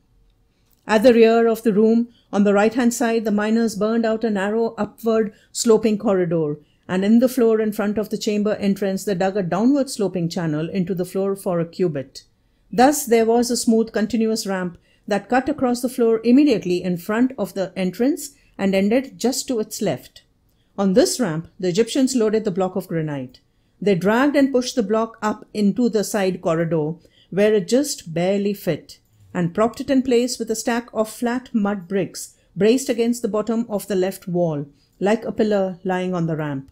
At the rear of the room, on the right-hand side, the miners burned out a narrow, upward-sloping corridor, and in the floor in front of the chamber entrance they dug a downward sloping channel into the floor for a cubit. Thus there was a smooth continuous ramp that cut across the floor immediately in front of the entrance and ended just to its left. On this ramp, the Egyptians loaded the block of granite. They dragged and pushed the block up into the side corridor, where it just barely fit, and propped it in place with a stack of flat mud bricks braced against the bottom of the left wall, like a pillar lying on the ramp.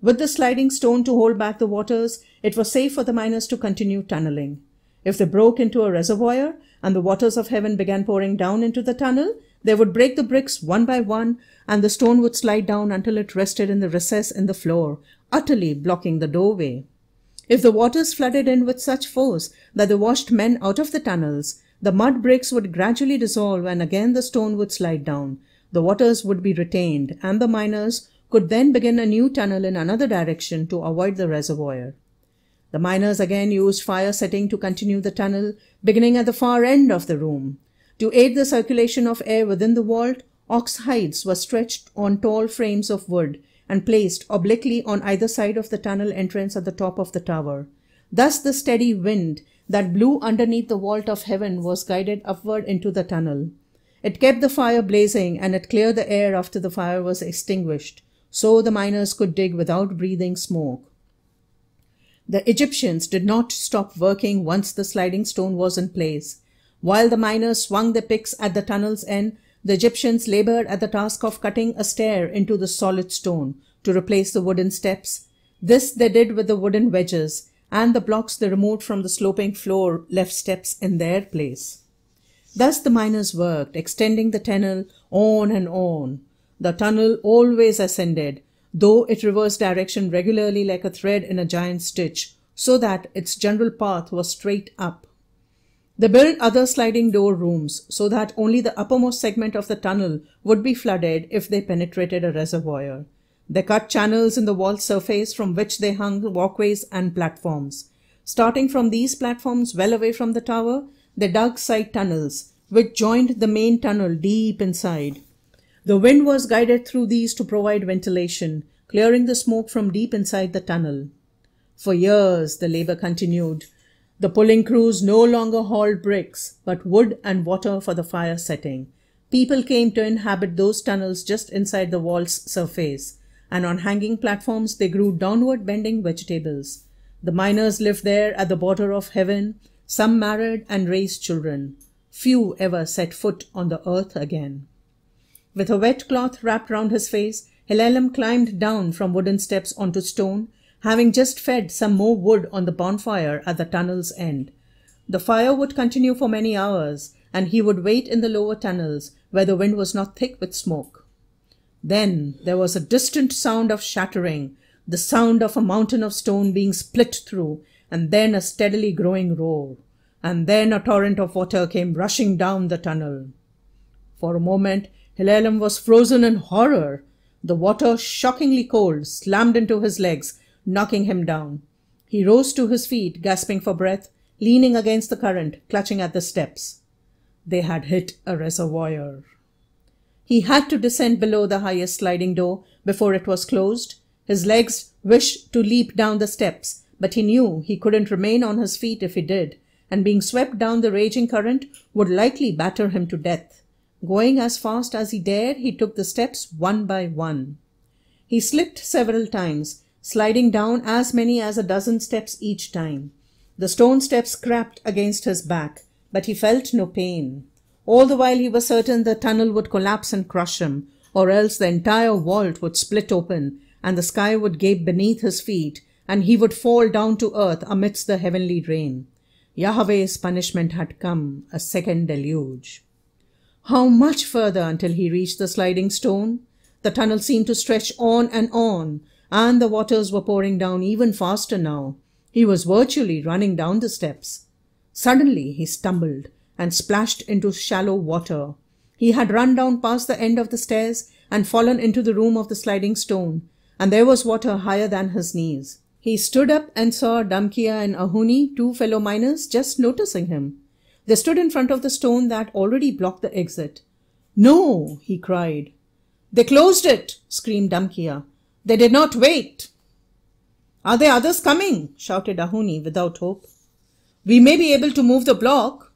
With the sliding stone to hold back the waters, it was safe for the miners to continue tunneling. If they broke into a reservoir and the waters of heaven began pouring down into the tunnel, they would break the bricks one by one and the stone would slide down until it rested in the recess in the floor, utterly blocking the doorway. If the waters flooded in with such force that they washed men out of the tunnels, the mud bricks would gradually dissolve and again the stone would slide down. The waters would be retained and the miners could then begin a new tunnel in another direction to avoid the reservoir. The miners again used fire setting to continue the tunnel, beginning at the far end of the room. To aid the circulation of air within the vault, ox hides were stretched on tall frames of wood and placed obliquely on either side of the tunnel entrance at the top of the tower. Thus the steady wind that blew underneath the vault of heaven was guided upward into the tunnel. It kept the fire blazing and it cleared the air after the fire was extinguished so the miners could dig without breathing smoke. The Egyptians did not stop working once the sliding stone was in place. While the miners swung their picks at the tunnel's end, the Egyptians labored at the task of cutting a stair into the solid stone to replace the wooden steps. This they did with the wooden wedges and the blocks they removed from the sloping floor left steps in their place. Thus the miners worked, extending the tunnel on and on. The tunnel always ascended, though it reversed direction regularly like a thread in a giant stitch, so that its general path was straight up. They built other sliding door rooms so that only the uppermost segment of the tunnel would be flooded if they penetrated a reservoir. They cut channels in the wall surface from which they hung walkways and platforms. Starting from these platforms well away from the tower, they dug side tunnels, which joined the main tunnel deep inside. The wind was guided through these to provide ventilation, clearing the smoke from deep inside the tunnel. For years, the labor continued. The pulling crews no longer hauled bricks, but wood and water for the fire setting. People came to inhabit those tunnels just inside the wall's surface, and on hanging platforms they grew downward bending vegetables. The miners lived there at the border of heaven. Some married and raised children. Few ever set foot on the earth again. With a wet cloth wrapped round his face, Hillelum climbed down from wooden steps onto stone, having just fed some more wood on the bonfire at the tunnel's end. The fire would continue for many hours, and he would wait in the lower tunnels, where the wind was not thick with smoke. Then there was a distant sound of shattering, the sound of a mountain of stone being split through, and then a steadily growing roar. And then a torrent of water came rushing down the tunnel. For a moment Hilalem was frozen in horror. The water, shockingly cold, slammed into his legs, knocking him down. He rose to his feet, gasping for breath, leaning against the current, clutching at the steps. They had hit a reservoir. He had to descend below the highest sliding door before it was closed. His legs wished to leap down the steps, but he knew he couldn't remain on his feet if he did, and being swept down the raging current would likely batter him to death. Going as fast as he dared, he took the steps one by one. He slipped several times, sliding down as many as a dozen steps each time. The stone steps scraped against his back, but he felt no pain. All the while he was certain the tunnel would collapse and crush him, or else the entire vault would split open, and the sky would gape beneath his feet, and he would fall down to earth amidst the heavenly rain. Yahweh's punishment had come, a second deluge. How much further until he reached the sliding stone? The tunnel seemed to stretch on and on, and the waters were pouring down even faster now. He was virtually running down the steps. Suddenly he stumbled and splashed into shallow water. He had run down past the end of the stairs and fallen into the room of the sliding stone, and there was water higher than his knees. He stood up and saw Damkia and Ahuni, two fellow miners, just noticing him. They stood in front of the stone that already blocked the exit. No, he cried. They closed it, screamed Damkia. They did not wait. Are there others coming? shouted Ahuni without hope. We may be able to move the block.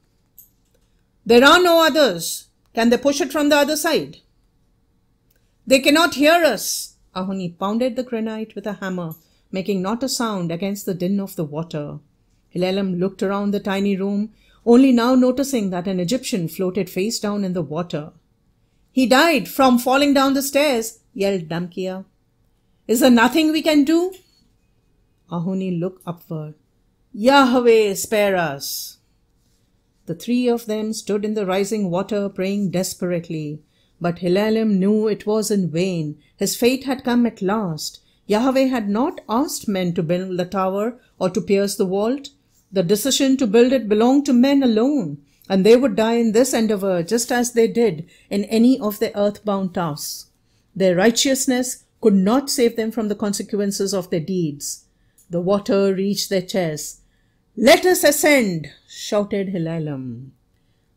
There are no others. Can they push it from the other side? They cannot hear us. Ahuni pounded the granite with a hammer, making not a sound against the din of the water. Hilalem looked around the tiny room only now noticing that an Egyptian floated face down in the water. He died from falling down the stairs, yelled Damkia. Is there nothing we can do? Ahuni looked upward. Yahweh, spare us. The three of them stood in the rising water praying desperately. But Hilalim knew it was in vain. His fate had come at last. Yahweh had not asked men to build the tower or to pierce the vault. The decision to build it belonged to men alone, and they would die in this endeavor just as they did in any of their earthbound tasks. Their righteousness could not save them from the consequences of their deeds. The water reached their chests. Let us ascend, shouted Hilalem.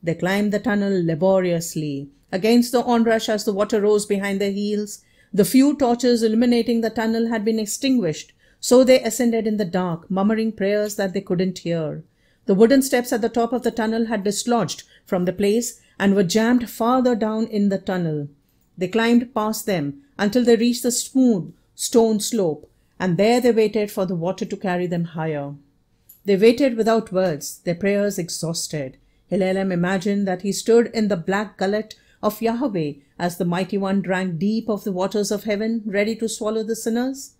They climbed the tunnel laboriously. Against the onrush as the water rose behind their heels, the few torches illuminating the tunnel had been extinguished so they ascended in the dark, murmuring prayers that they couldn't hear. The wooden steps at the top of the tunnel had dislodged from the place and were jammed farther down in the tunnel. They climbed past them until they reached the smooth stone slope, and there they waited for the water to carry them higher. They waited without words, their prayers exhausted. Hillelem imagined that he stood in the black gullet of Yahweh as the mighty one drank deep of the waters of heaven, ready to swallow the sinners.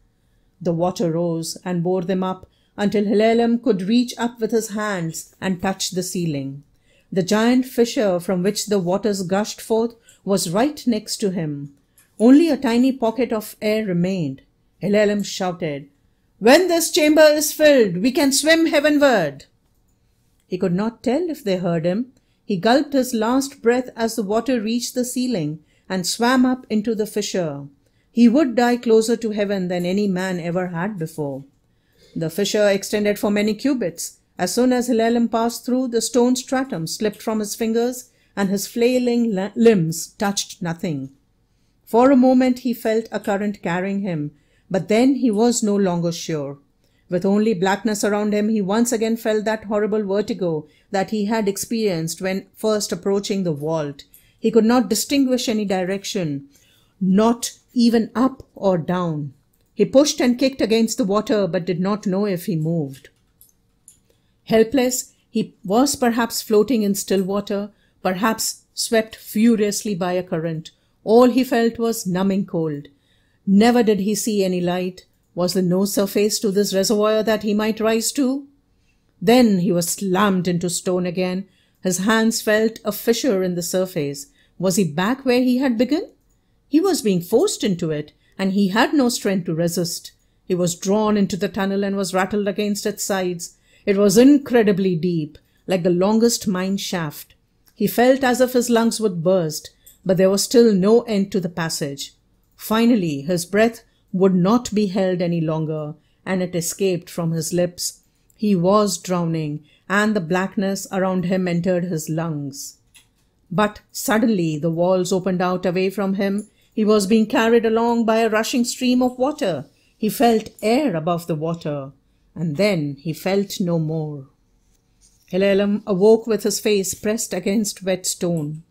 The water rose and bore them up until Hillelum could reach up with his hands and touch the ceiling. The giant fissure from which the waters gushed forth was right next to him. Only a tiny pocket of air remained. Hillelum shouted, When this chamber is filled, we can swim heavenward. He could not tell if they heard him. He gulped his last breath as the water reached the ceiling and swam up into the fissure. He would die closer to heaven than any man ever had before. The fissure extended for many cubits. As soon as Hillelum passed through, the stone stratum slipped from his fingers and his flailing limbs touched nothing. For a moment he felt a current carrying him, but then he was no longer sure. With only blackness around him, he once again felt that horrible vertigo that he had experienced when first approaching the vault. He could not distinguish any direction. Not even up or down. He pushed and kicked against the water but did not know if he moved. Helpless, he was perhaps floating in still water, perhaps swept furiously by a current. All he felt was numbing cold. Never did he see any light. Was there no surface to this reservoir that he might rise to? Then he was slammed into stone again. His hands felt a fissure in the surface. Was he back where he had begun? He was being forced into it, and he had no strength to resist. He was drawn into the tunnel and was rattled against its sides. It was incredibly deep, like the longest mine shaft. He felt as if his lungs would burst, but there was still no end to the passage. Finally, his breath would not be held any longer, and it escaped from his lips. He was drowning, and the blackness around him entered his lungs. But suddenly the walls opened out away from him, he was being carried along by a rushing stream of water. He felt air above the water, and then he felt no more. Hillelum awoke with his face pressed against wet stone.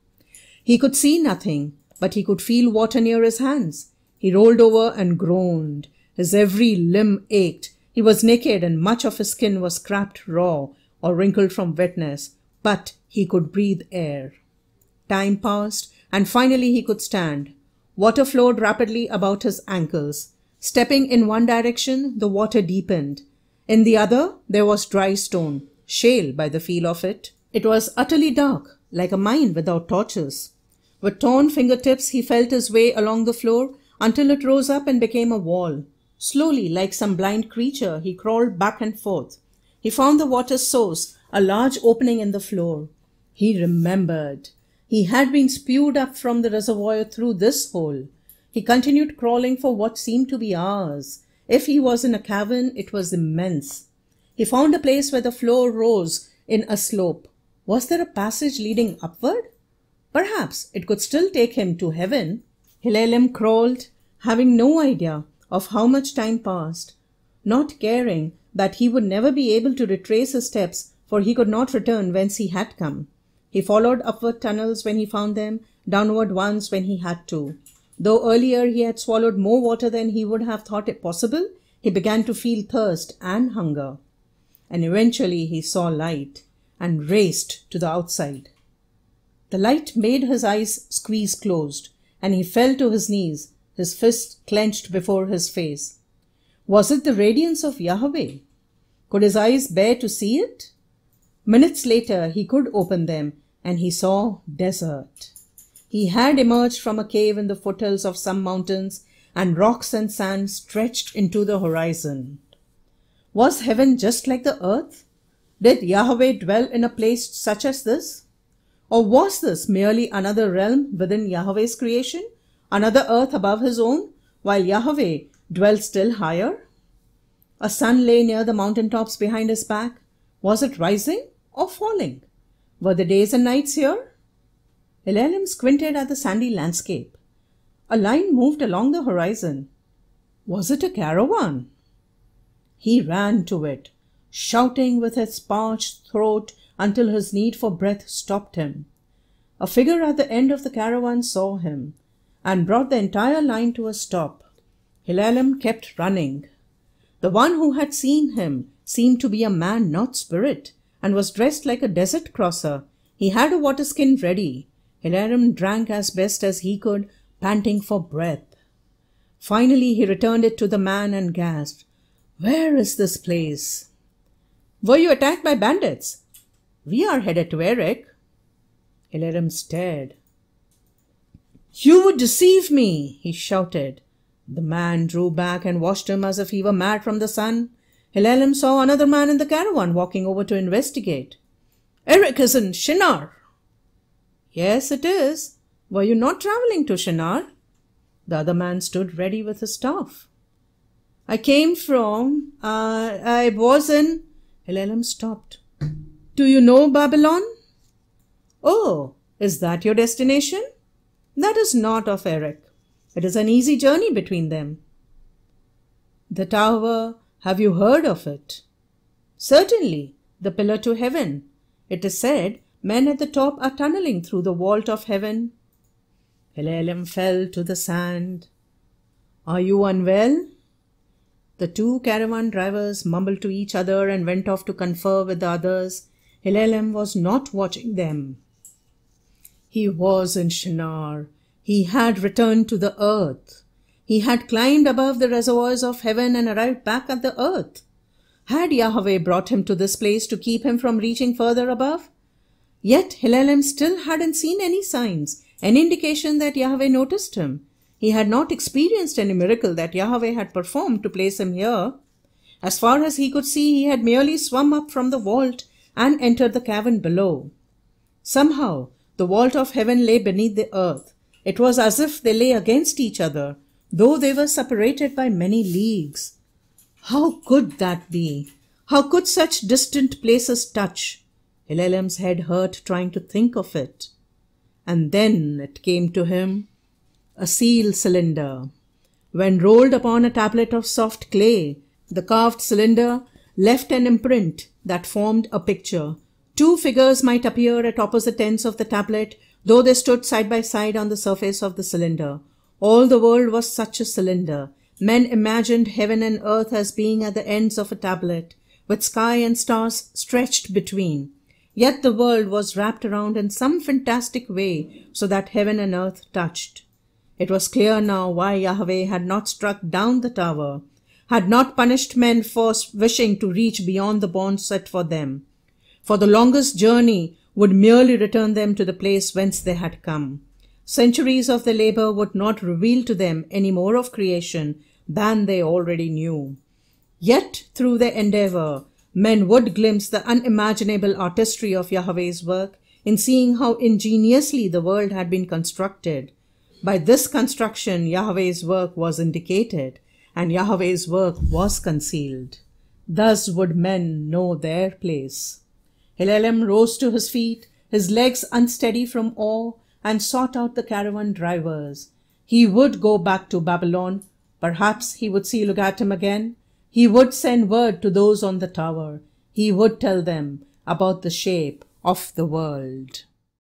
He could see nothing, but he could feel water near his hands. He rolled over and groaned. His every limb ached. He was naked and much of his skin was scraped raw or wrinkled from wetness, but he could breathe air. Time passed and finally he could stand. Water flowed rapidly about his ankles. Stepping in one direction, the water deepened. In the other, there was dry stone, shale by the feel of it. It was utterly dark, like a mine without torches. With torn fingertips, he felt his way along the floor until it rose up and became a wall. Slowly, like some blind creature, he crawled back and forth. He found the water's source, a large opening in the floor. He remembered. He had been spewed up from the reservoir through this hole. He continued crawling for what seemed to be hours. If he was in a cavern, it was immense. He found a place where the floor rose in a slope. Was there a passage leading upward? Perhaps it could still take him to heaven. Hilalem crawled, having no idea of how much time passed, not caring that he would never be able to retrace his steps, for he could not return whence he had come. He followed upward tunnels when he found them, downward ones when he had to. Though earlier he had swallowed more water than he would have thought it possible, he began to feel thirst and hunger. And eventually he saw light and raced to the outside. The light made his eyes squeeze closed, and he fell to his knees, his fist clenched before his face. Was it the radiance of Yahweh? Could his eyes bear to see it? Minutes later, he could open them and he saw desert. He had emerged from a cave in the foothills of some mountains, and rocks and sand stretched into the horizon. Was heaven just like the earth? Did Yahweh dwell in a place such as this? Or was this merely another realm within Yahweh's creation, another earth above his own, while Yahweh dwelt still higher? A sun lay near the mountain tops behind his back. Was it rising or falling? Were the days and nights here? Elelem squinted at the sandy landscape. A line moved along the horizon. Was it a caravan? He ran to it, shouting with his parched throat until his need for breath stopped him. A figure at the end of the caravan saw him and brought the entire line to a stop. Hilalem kept running. The one who had seen him seemed to be a man, not spirit, and was dressed like a desert crosser. He had a water skin ready. Hilarum drank as best as he could, panting for breath. Finally he returned it to the man and gasped, Where is this place? Were you attacked by bandits? We are headed to Eric. Hilarum stared. You would deceive me, he shouted. The man drew back and watched him as if he were mad from the sun. Hilalem saw another man in the caravan walking over to investigate. Eric is in Shinar. Yes, it is. Were you not traveling to Shinar? The other man stood ready with his staff. I came from, uh, I was in. Hilalem stopped. Do you know Babylon? Oh, is that your destination? That is not of Eric. It is an easy journey between them. The tower, have you heard of it? Certainly, the pillar to heaven. It is said men at the top are tunneling through the vault of heaven. Hillelem fell to the sand. Are you unwell? The two caravan drivers mumbled to each other and went off to confer with the others. Hillelem was not watching them. He was in Shinar. He had returned to the earth. He had climbed above the reservoirs of heaven and arrived back at the earth. Had Yahweh brought him to this place to keep him from reaching further above? Yet Hillelim still hadn't seen any signs, an indication that Yahweh noticed him. He had not experienced any miracle that Yahweh had performed to place him here. As far as he could see, he had merely swum up from the vault and entered the cavern below. Somehow, the vault of heaven lay beneath the earth. It was as if they lay against each other, though they were separated by many leagues. How could that be? How could such distant places touch? Hillelem's head hurt trying to think of it. And then it came to him, a seal cylinder. When rolled upon a tablet of soft clay, the carved cylinder left an imprint that formed a picture. Two figures might appear at opposite ends of the tablet, though they stood side by side on the surface of the cylinder. All the world was such a cylinder. Men imagined heaven and earth as being at the ends of a tablet, with sky and stars stretched between. Yet the world was wrapped around in some fantastic way so that heaven and earth touched. It was clear now why Yahweh had not struck down the tower, had not punished men for wishing to reach beyond the bounds set for them. For the longest journey would merely return them to the place whence they had come. Centuries of their labor would not reveal to them any more of creation than they already knew. Yet, through their endeavor, men would glimpse the unimaginable artistry of Yahweh's work in seeing how ingeniously the world had been constructed. By this construction, Yahweh's work was indicated, and Yahweh's work was concealed. Thus would men know their place. Hilalem rose to his feet, his legs unsteady from awe, and sought out the caravan drivers. He would go back to Babylon. Perhaps he would see Lugatim again. He would send word to those on the tower. He would tell them about the shape of the world.